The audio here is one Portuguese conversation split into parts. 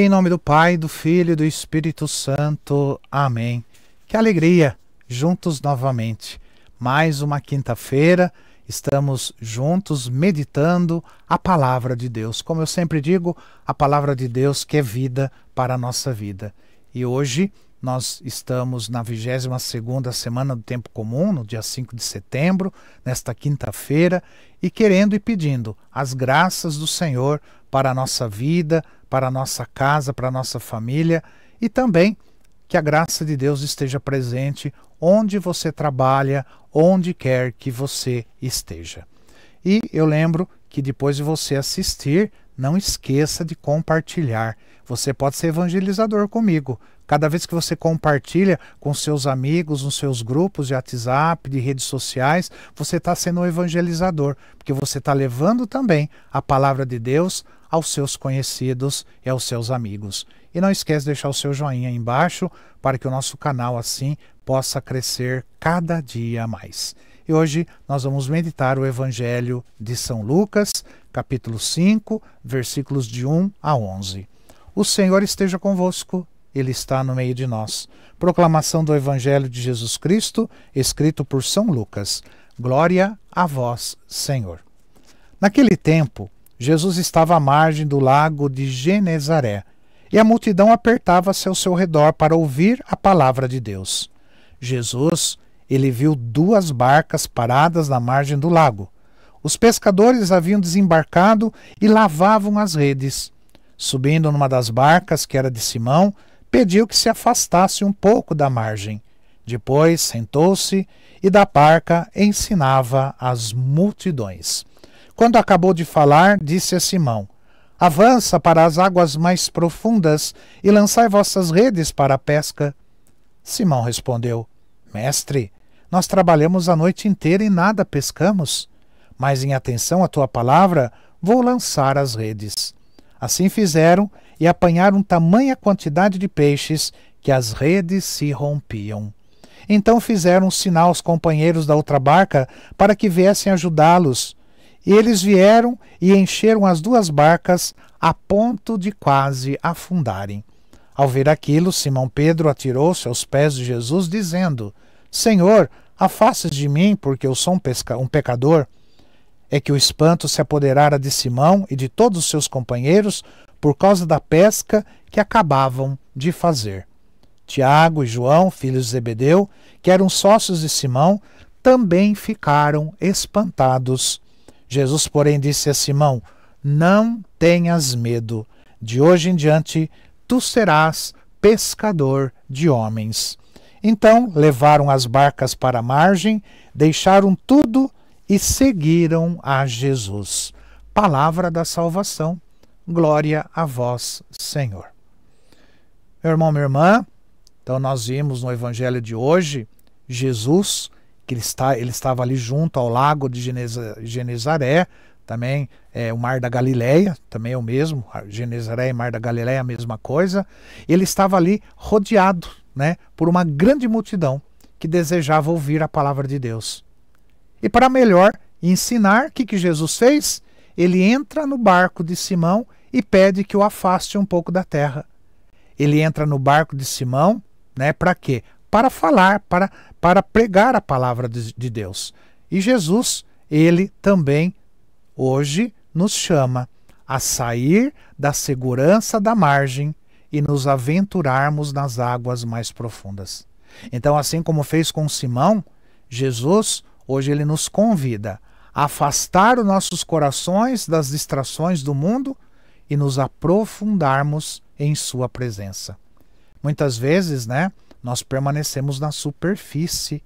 Em nome do Pai, do Filho e do Espírito Santo. Amém. Que alegria, juntos novamente. Mais uma quinta-feira, estamos juntos meditando a palavra de Deus. Como eu sempre digo, a palavra de Deus que é vida para a nossa vida. E hoje nós estamos na 22ª semana do tempo comum, no dia 5 de setembro, nesta quinta-feira, e querendo e pedindo as graças do Senhor para a nossa vida, para a nossa casa, para a nossa família e também que a graça de Deus esteja presente onde você trabalha, onde quer que você esteja. E eu lembro que depois de você assistir, não esqueça de compartilhar. Você pode ser evangelizador comigo. Cada vez que você compartilha com seus amigos, nos seus grupos de WhatsApp, de redes sociais, você está sendo um evangelizador, porque você está levando também a palavra de Deus aos seus conhecidos e aos seus amigos. E não esqueça de deixar o seu joinha aí embaixo para que o nosso canal assim possa crescer cada dia mais. E hoje nós vamos meditar o Evangelho de São Lucas, capítulo 5, versículos de 1 a 11. O Senhor esteja convosco, Ele está no meio de nós. Proclamação do Evangelho de Jesus Cristo, escrito por São Lucas. Glória a vós, Senhor. Naquele tempo, Jesus estava à margem do lago de Genezaré e a multidão apertava-se ao seu redor para ouvir a palavra de Deus. Jesus, ele viu duas barcas paradas na margem do lago. Os pescadores haviam desembarcado e lavavam as redes. Subindo numa das barcas, que era de Simão, pediu que se afastasse um pouco da margem. Depois sentou-se e da barca ensinava as multidões. Quando acabou de falar, disse a Simão: Avança para as águas mais profundas e lançai vossas redes para a pesca. Simão respondeu: Mestre, nós trabalhamos a noite inteira e nada pescamos. Mas em atenção à tua palavra, vou lançar as redes. Assim fizeram e apanharam tamanha quantidade de peixes que as redes se rompiam. Então fizeram um sinal aos companheiros da outra barca para que viessem ajudá-los. E eles vieram e encheram as duas barcas a ponto de quase afundarem. Ao ver aquilo, Simão Pedro atirou-se aos pés de Jesus, dizendo: Senhor, afastes de mim, porque eu sou um, pesca, um pecador. É que o espanto se apoderara de Simão e de todos os seus companheiros por causa da pesca que acabavam de fazer. Tiago e João, filhos de Zebedeu, que eram sócios de Simão, também ficaram espantados Jesus, porém, disse a Simão: Não tenhas medo, de hoje em diante tu serás pescador de homens. Então levaram as barcas para a margem, deixaram tudo e seguiram a Jesus. Palavra da salvação. Glória a vós, Senhor. Meu irmão, minha irmã, então nós vimos no evangelho de hoje Jesus que ele, está, ele estava ali junto ao lago de Genezaré, também é, o Mar da Galileia, também é o mesmo, Genezaré e Mar da Galileia, é a mesma coisa. Ele estava ali rodeado né, por uma grande multidão que desejava ouvir a palavra de Deus. E para melhor ensinar, o que, que Jesus fez? Ele entra no barco de Simão e pede que o afaste um pouco da terra. Ele entra no barco de Simão, né, para quê? para falar, para, para pregar a palavra de, de Deus. E Jesus, ele também hoje nos chama a sair da segurança da margem e nos aventurarmos nas águas mais profundas. Então, assim como fez com Simão, Jesus hoje ele nos convida a afastar os nossos corações das distrações do mundo e nos aprofundarmos em sua presença. Muitas vezes, né, nós permanecemos na superfície,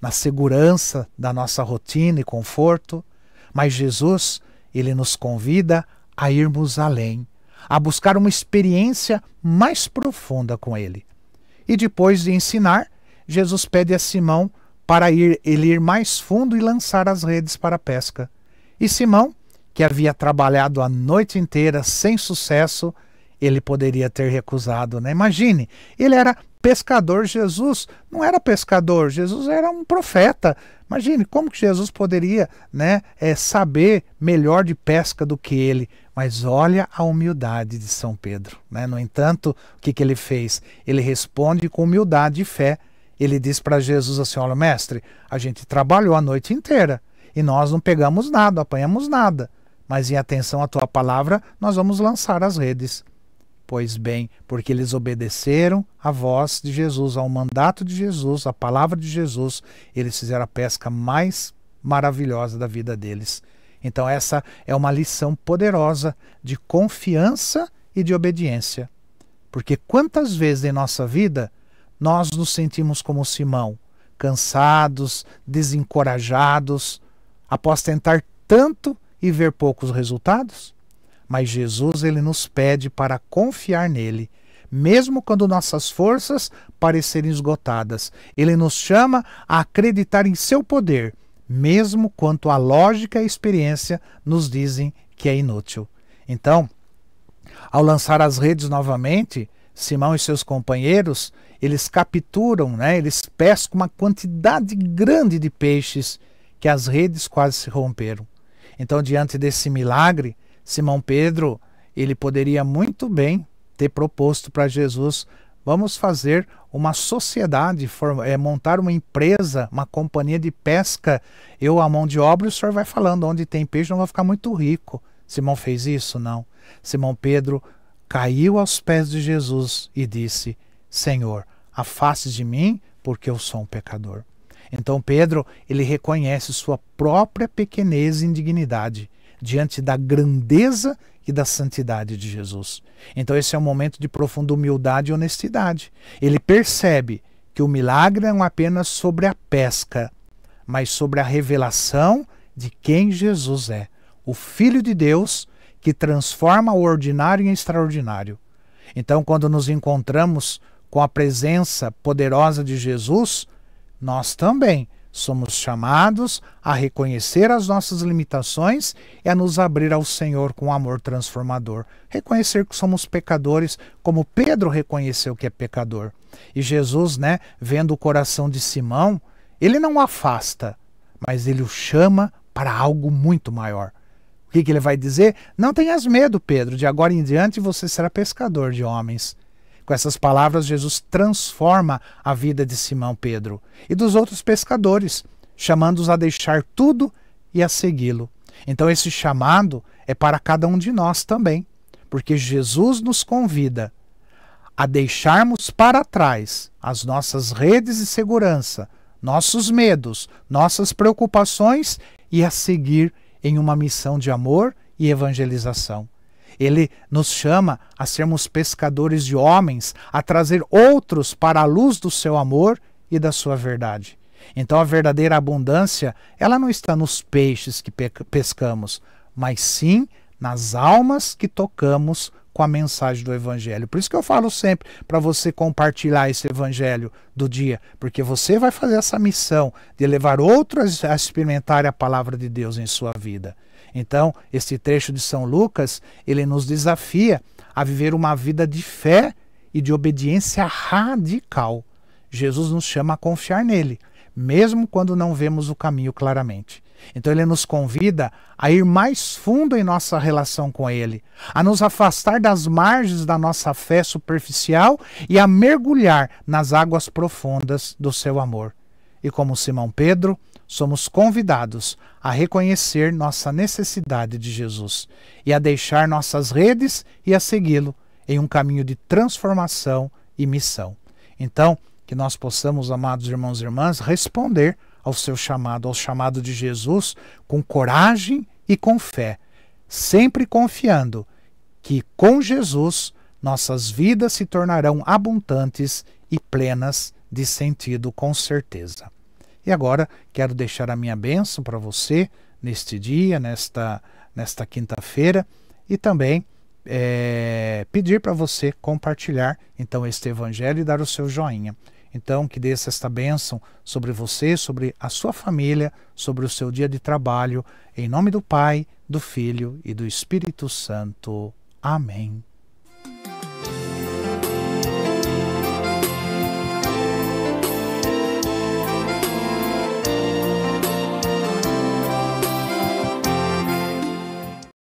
na segurança da nossa rotina e conforto, mas Jesus, ele nos convida a irmos além, a buscar uma experiência mais profunda com ele. E depois de ensinar, Jesus pede a Simão para ir, ele ir mais fundo e lançar as redes para a pesca. E Simão, que havia trabalhado a noite inteira sem sucesso, ele poderia ter recusado, né? Imagine, ele era pescador, Jesus não era pescador, Jesus era um profeta. Imagine como que Jesus poderia, né, é, saber melhor de pesca do que ele. Mas olha a humildade de São Pedro, né? No entanto, o que, que ele fez? Ele responde com humildade e fé. Ele diz para Jesus assim: Olha, mestre, a gente trabalhou a noite inteira e nós não pegamos nada, apanhamos nada. Mas em atenção à tua palavra, nós vamos lançar as redes. Pois bem, porque eles obedeceram à voz de Jesus, ao mandato de Jesus, à palavra de Jesus, eles fizeram a pesca mais maravilhosa da vida deles. Então, essa é uma lição poderosa de confiança e de obediência. Porque quantas vezes em nossa vida nós nos sentimos como Simão, cansados, desencorajados, após tentar tanto e ver poucos resultados? Mas Jesus ele nos pede para confiar nele, mesmo quando nossas forças parecerem esgotadas. Ele nos chama a acreditar em seu poder, mesmo quanto a lógica e a experiência nos dizem que é inútil. Então, ao lançar as redes novamente, Simão e seus companheiros, eles capturam, né, eles pescam uma quantidade grande de peixes que as redes quase se romperam. Então, diante desse milagre, Simão Pedro, ele poderia muito bem ter proposto para Jesus: vamos fazer uma sociedade, é, montar uma empresa, uma companhia de pesca. Eu, a mão de obra, o senhor vai falando: onde tem peixe, não vai ficar muito rico. Simão fez isso? Não. Simão Pedro caiu aos pés de Jesus e disse: Senhor, afaste de mim, porque eu sou um pecador. Então Pedro, ele reconhece sua própria pequenez e indignidade diante da grandeza e da santidade de Jesus. Então, esse é um momento de profunda humildade e honestidade. Ele percebe que o milagre não é apenas sobre a pesca, mas sobre a revelação de quem Jesus é, o Filho de Deus que transforma o ordinário em extraordinário. Então, quando nos encontramos com a presença poderosa de Jesus, nós também Somos chamados a reconhecer as nossas limitações e a nos abrir ao Senhor com amor transformador. Reconhecer que somos pecadores, como Pedro reconheceu que é pecador. E Jesus, né, vendo o coração de Simão, ele não o afasta, mas ele o chama para algo muito maior. O que, que ele vai dizer? Não tenhas medo, Pedro, de agora em diante você será pescador de homens. Com essas palavras, Jesus transforma a vida de Simão Pedro e dos outros pescadores, chamando-os a deixar tudo e a segui-lo. Então, esse chamado é para cada um de nós também, porque Jesus nos convida a deixarmos para trás as nossas redes de segurança, nossos medos, nossas preocupações e a seguir em uma missão de amor e evangelização. Ele nos chama a sermos pescadores de homens, a trazer outros para a luz do seu amor e da sua verdade. Então a verdadeira abundância, ela não está nos peixes que pescamos, mas sim nas almas que tocamos com a mensagem do Evangelho. Por isso que eu falo sempre para você compartilhar esse Evangelho do dia, porque você vai fazer essa missão de levar outros a experimentar a palavra de Deus em sua vida. Então, este trecho de São Lucas, ele nos desafia a viver uma vida de fé e de obediência radical. Jesus nos chama a confiar nele, mesmo quando não vemos o caminho claramente. Então ele nos convida a ir mais fundo em nossa relação com ele, a nos afastar das margens da nossa fé superficial e a mergulhar nas águas profundas do seu amor e, como Simão Pedro, somos convidados a reconhecer nossa necessidade de Jesus e a deixar nossas redes e a segui-lo em um caminho de transformação e missão. Então, que nós possamos, amados irmãos e irmãs, responder ao seu chamado, ao chamado de Jesus, com coragem e com fé, sempre confiando que com Jesus nossas vidas se tornarão abundantes e plenas de sentido, com certeza. E agora quero deixar a minha bênção para você neste dia, nesta, nesta quinta-feira, e também é, pedir para você compartilhar então este evangelho e dar o seu joinha. Então, que desça esta bênção sobre você, sobre a sua família, sobre o seu dia de trabalho, em nome do Pai, do Filho e do Espírito Santo. Amém.